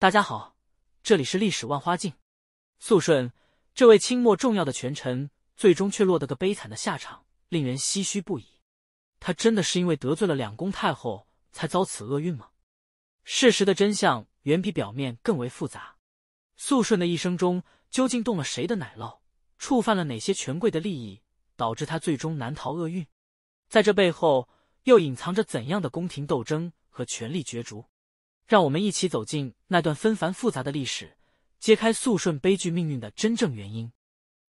大家好，这里是历史万花镜。肃顺这位清末重要的权臣，最终却落得个悲惨的下场，令人唏嘘不已。他真的是因为得罪了两宫太后才遭此厄运吗？事实的真相远比表面更为复杂。肃顺的一生中，究竟动了谁的奶酪，触犯了哪些权贵的利益，导致他最终难逃厄运？在这背后，又隐藏着怎样的宫廷斗争和权力角逐？让我们一起走进那段纷繁复杂的历史，揭开肃顺悲剧命运的真正原因。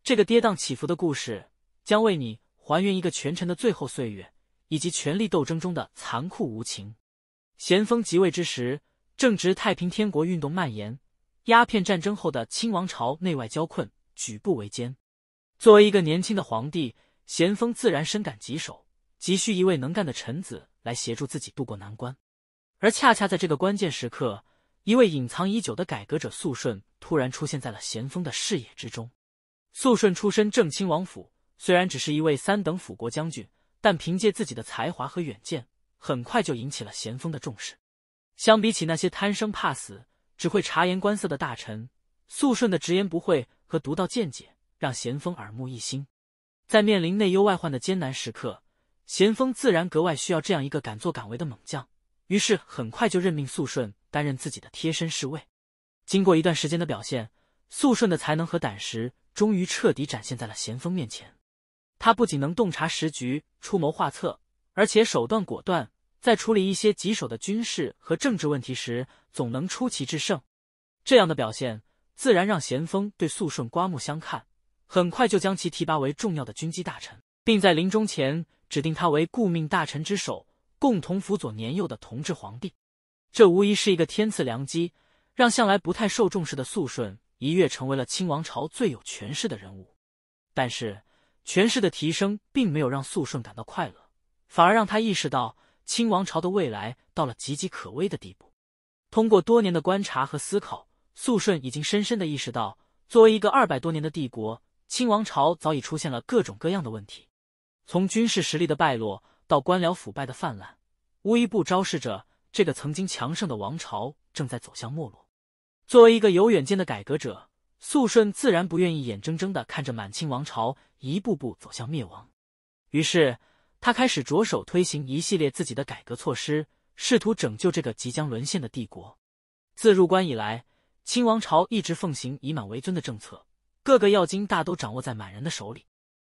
这个跌宕起伏的故事将为你还原一个权臣的最后岁月，以及权力斗争中的残酷无情。咸丰即位之时，正值太平天国运动蔓延，鸦片战争后的清王朝内外交困，举步维艰。作为一个年轻的皇帝，咸丰自然深感棘手，急需一位能干的臣子来协助自己度过难关。而恰恰在这个关键时刻，一位隐藏已久的改革者肃顺突然出现在了咸丰的视野之中。肃顺出身正亲王府，虽然只是一位三等辅国将军，但凭借自己的才华和远见，很快就引起了咸丰的重视。相比起那些贪生怕死、只会察言观色的大臣，肃顺的直言不讳和独到见解让咸丰耳目一新。在面临内忧外患的艰难时刻，咸丰自然格外需要这样一个敢作敢为的猛将。于是很快就任命肃顺担任自己的贴身侍卫。经过一段时间的表现，肃顺的才能和胆识终于彻底展现在了咸丰面前。他不仅能洞察时局，出谋划策，而且手段果断，在处理一些棘手的军事和政治问题时，总能出奇制胜。这样的表现自然让咸丰对肃顺刮目相看，很快就将其提拔为重要的军机大臣，并在临终前指定他为顾命大臣之首。共同辅佐年幼的同治皇帝，这无疑是一个天赐良机，让向来不太受重视的肃顺一跃成为了清王朝最有权势的人物。但是，权势的提升并没有让肃顺感到快乐，反而让他意识到清王朝的未来到了岌岌可危的地步。通过多年的观察和思考，肃顺已经深深的意识到，作为一个二百多年的帝国，清王朝早已出现了各种各样的问题，从军事实力的败落。到官僚腐败的泛滥，无一不昭示着这个曾经强盛的王朝正在走向没落。作为一个有远见的改革者，肃顺自然不愿意眼睁睁地看着满清王朝一步步走向灭亡。于是，他开始着手推行一系列自己的改革措施，试图拯救这个即将沦陷的帝国。自入关以来，清王朝一直奉行以满为尊的政策，各个要津大都掌握在满人的手里。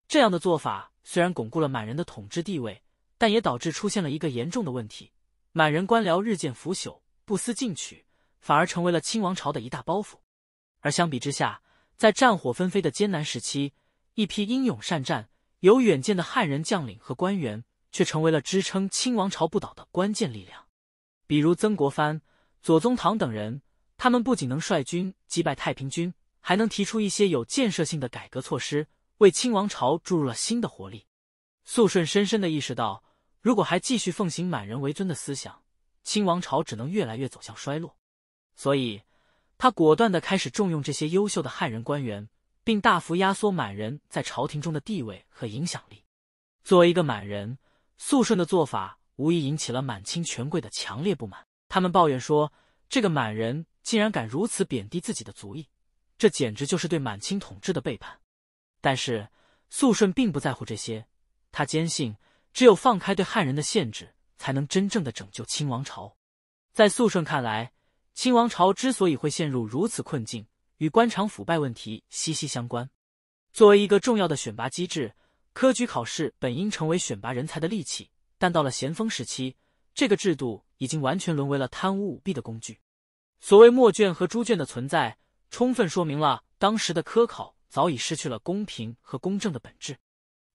这样的做法虽然巩固了满人的统治地位，但也导致出现了一个严重的问题：满人官僚日渐腐朽，不思进取，反而成为了清王朝的一大包袱。而相比之下，在战火纷飞的艰难时期，一批英勇善战、有远见的汉人将领和官员，却成为了支撑清王朝不倒的关键力量。比如曾国藩、左宗棠等人，他们不仅能率军击败太平军，还能提出一些有建设性的改革措施，为清王朝注入了新的活力。肃顺深深的意识到，如果还继续奉行满人为尊的思想，清王朝只能越来越走向衰落。所以，他果断的开始重用这些优秀的汉人官员，并大幅压缩满人在朝廷中的地位和影响力。作为一个满人，肃顺的做法无疑引起了满清权贵的强烈不满。他们抱怨说：“这个满人竟然敢如此贬低自己的族裔，这简直就是对满清统治的背叛。”但是，肃顺并不在乎这些。他坚信，只有放开对汉人的限制，才能真正的拯救清王朝。在肃顺看来，清王朝之所以会陷入如此困境，与官场腐败问题息息相关。作为一个重要的选拔机制，科举考试本应成为选拔人才的利器，但到了咸丰时期，这个制度已经完全沦为了贪污舞弊的工具。所谓墨卷和猪卷的存在，充分说明了当时的科考早已失去了公平和公正的本质。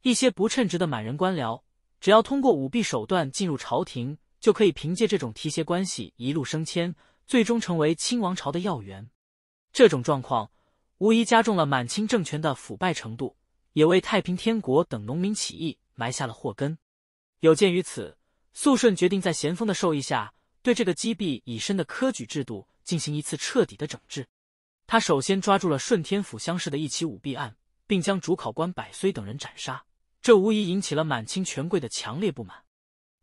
一些不称职的满人官僚，只要通过舞弊手段进入朝廷，就可以凭借这种提携关系一路升迁，最终成为清王朝的要员。这种状况无疑加重了满清政权的腐败程度，也为太平天国等农民起义埋下了祸根。有鉴于此，肃顺决定在咸丰的授意下，对这个积弊已深的科举制度进行一次彻底的整治。他首先抓住了顺天府乡试的一起舞弊案，并将主考官百岁等人斩杀。这无疑引起了满清权贵的强烈不满，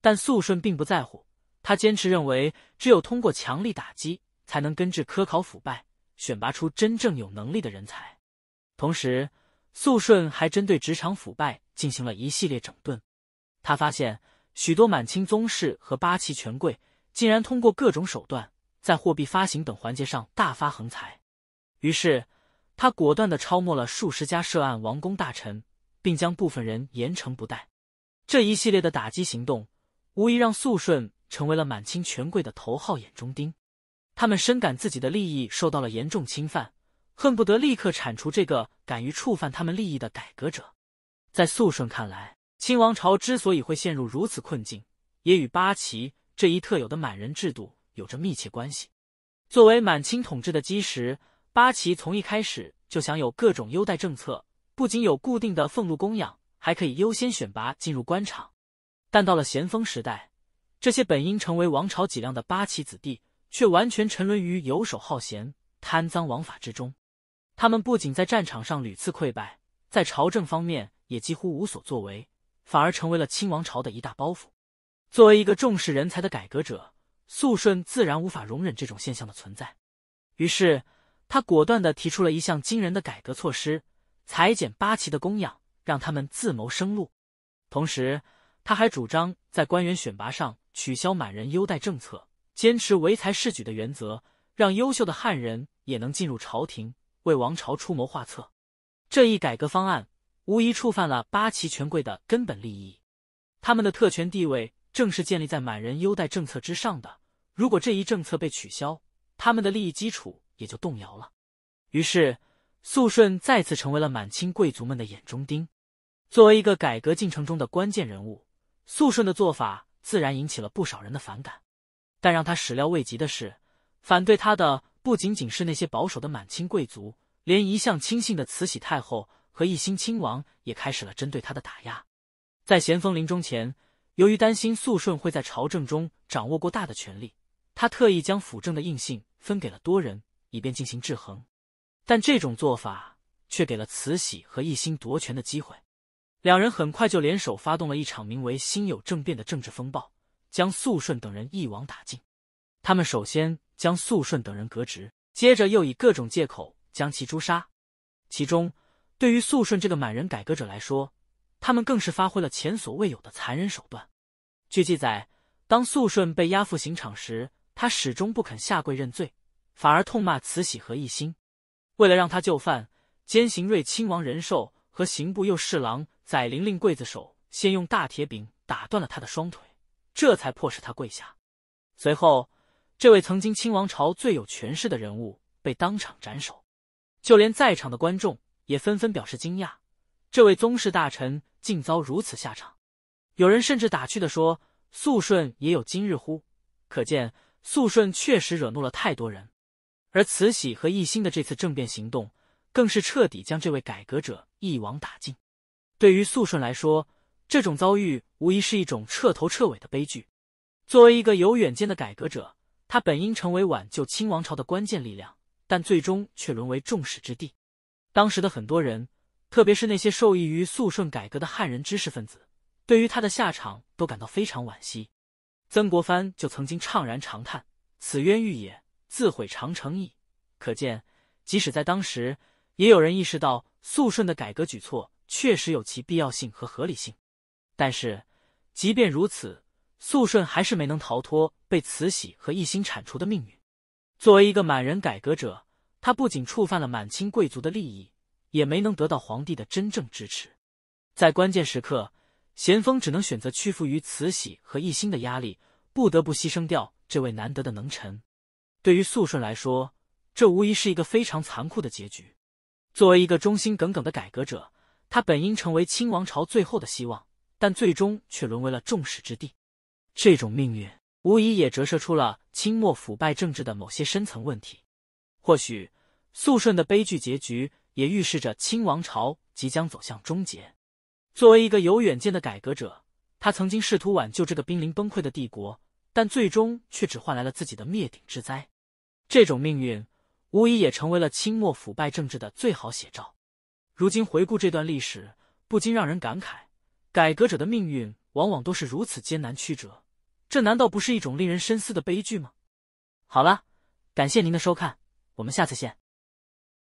但肃顺并不在乎，他坚持认为只有通过强力打击，才能根治科考腐败，选拔出真正有能力的人才。同时，肃顺还针对职场腐败进行了一系列整顿。他发现许多满清宗室和八旗权贵竟然通过各种手段，在货币发行等环节上大发横财，于是他果断的抄没了数十家涉案王公大臣。并将部分人严惩不贷。这一系列的打击行动，无疑让肃顺成为了满清权贵的头号眼中钉。他们深感自己的利益受到了严重侵犯，恨不得立刻铲除这个敢于触犯他们利益的改革者。在肃顺看来，清王朝之所以会陷入如此困境，也与八旗这一特有的满人制度有着密切关系。作为满清统治的基石，八旗从一开始就享有各种优待政策。不仅有固定的俸禄供养，还可以优先选拔进入官场。但到了咸丰时代，这些本应成为王朝脊梁的八旗子弟，却完全沉沦于游手好闲、贪赃枉法之中。他们不仅在战场上屡次溃败，在朝政方面也几乎无所作为，反而成为了清王朝的一大包袱。作为一个重视人才的改革者，肃顺自然无法容忍这种现象的存在。于是，他果断地提出了一项惊人的改革措施。裁减八旗的供养，让他们自谋生路。同时，他还主张在官员选拔上取消满人优待政策，坚持唯才是举的原则，让优秀的汉人也能进入朝廷，为王朝出谋划策。这一改革方案无疑触犯了八旗权贵的根本利益。他们的特权地位正是建立在满人优待政策之上的。如果这一政策被取消，他们的利益基础也就动摇了。于是。肃顺再次成为了满清贵族们的眼中钉。作为一个改革进程中的关键人物，肃顺的做法自然引起了不少人的反感。但让他始料未及的是，反对他的不仅仅是那些保守的满清贵族，连一向亲信的慈禧太后和奕心亲王也开始了针对他的打压。在咸丰临终前，由于担心肃顺会在朝政中掌握过大的权力，他特意将辅政的印信分给了多人，以便进行制衡。但这种做法却给了慈禧和奕欣夺权的机会，两人很快就联手发动了一场名为“辛酉政变”的政治风暴，将肃顺等人一网打尽。他们首先将肃顺等人革职，接着又以各种借口将其诛杀。其中，对于肃顺这个满人改革者来说，他们更是发挥了前所未有的残忍手段。据记载，当肃顺被押赴刑场时，他始终不肯下跪认罪，反而痛骂慈禧和奕兴。为了让他就范，监刑瑞亲王仁寿和刑部右侍郎载玲令刽子手先用大铁柄打断了他的双腿，这才迫使他跪下。随后，这位曾经亲王朝最有权势的人物被当场斩首。就连在场的观众也纷纷表示惊讶：这位宗室大臣竟遭如此下场。有人甚至打趣的说：“肃顺也有今日乎？”可见，肃顺确实惹怒了太多人。而慈禧和奕欣的这次政变行动，更是彻底将这位改革者一网打尽。对于肃顺来说，这种遭遇无疑是一种彻头彻尾的悲剧。作为一个有远见的改革者，他本应成为挽救清王朝的关键力量，但最终却沦为众矢之的。当时的很多人，特别是那些受益于肃顺改革的汉人知识分子，对于他的下场都感到非常惋惜。曾国藩就曾经怅然长叹：“此冤狱也。”自毁长城矣。可见，即使在当时，也有人意识到肃顺的改革举措确实有其必要性和合理性。但是，即便如此，肃顺还是没能逃脱被慈禧和奕心铲除的命运。作为一个满人改革者，他不仅触犯了满清贵族的利益，也没能得到皇帝的真正支持。在关键时刻，咸丰只能选择屈服于慈禧和奕心的压力，不得不牺牲掉这位难得的能臣。对于肃顺来说，这无疑是一个非常残酷的结局。作为一个忠心耿耿的改革者，他本应成为清王朝最后的希望，但最终却沦为了众矢之的。这种命运无疑也折射出了清末腐败政治的某些深层问题。或许，肃顺的悲剧结局也预示着清王朝即将走向终结。作为一个有远见的改革者，他曾经试图挽救这个濒临崩溃的帝国，但最终却只换来了自己的灭顶之灾。这种命运，无疑也成为了清末腐败政治的最好写照。如今回顾这段历史，不禁让人感慨：改革者的命运往往都是如此艰难曲折，这难道不是一种令人深思的悲剧吗？好了，感谢您的收看，我们下次见。